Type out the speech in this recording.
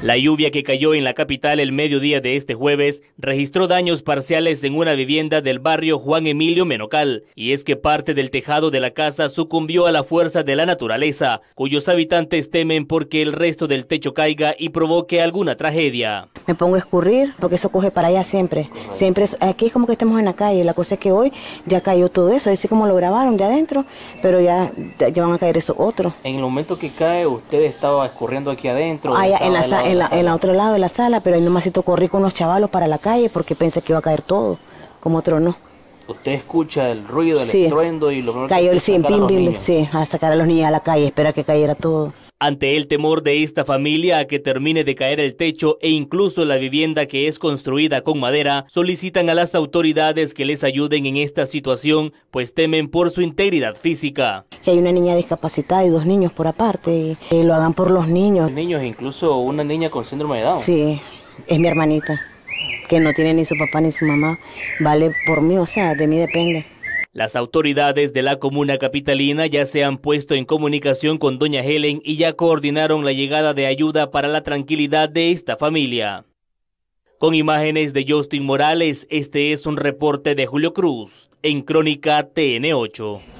La lluvia que cayó en la capital el mediodía de este jueves registró daños parciales en una vivienda del barrio Juan Emilio Menocal, y es que parte del tejado de la casa sucumbió a la fuerza de la naturaleza, cuyos habitantes temen porque el resto del techo caiga y provoque alguna tragedia. Me pongo a escurrir porque eso coge para allá siempre, siempre aquí es como que estemos en la calle, la cosa es que hoy ya cayó todo eso, así como lo grabaron de adentro, pero ya, ya van a caer esos otros. En el momento que cae, usted estaba escurriendo aquí adentro. en la, en, la, en otro lado de la sala, pero ahí nomásito corrí con unos chavalos para la calle porque pensé que iba a caer todo, como ¿no? Usted escucha el ruido, el estruendo y lo Cayó el 100 pim sí, a sacar a los niños a la calle, espera que cayera todo. Ante el temor de esta familia a que termine de caer el techo e incluso la vivienda que es construida con madera, solicitan a las autoridades que les ayuden en esta situación, pues temen por su integridad física. Que hay una niña discapacitada y dos niños por aparte, que eh, lo hagan por los niños. Niños, incluso una niña con síndrome de Down. Sí, es mi hermanita, que no tiene ni su papá ni su mamá, vale por mí, o sea, de mí depende. Las autoridades de la comuna capitalina ya se han puesto en comunicación con doña Helen y ya coordinaron la llegada de ayuda para la tranquilidad de esta familia. Con imágenes de Justin Morales, este es un reporte de Julio Cruz en Crónica TN8.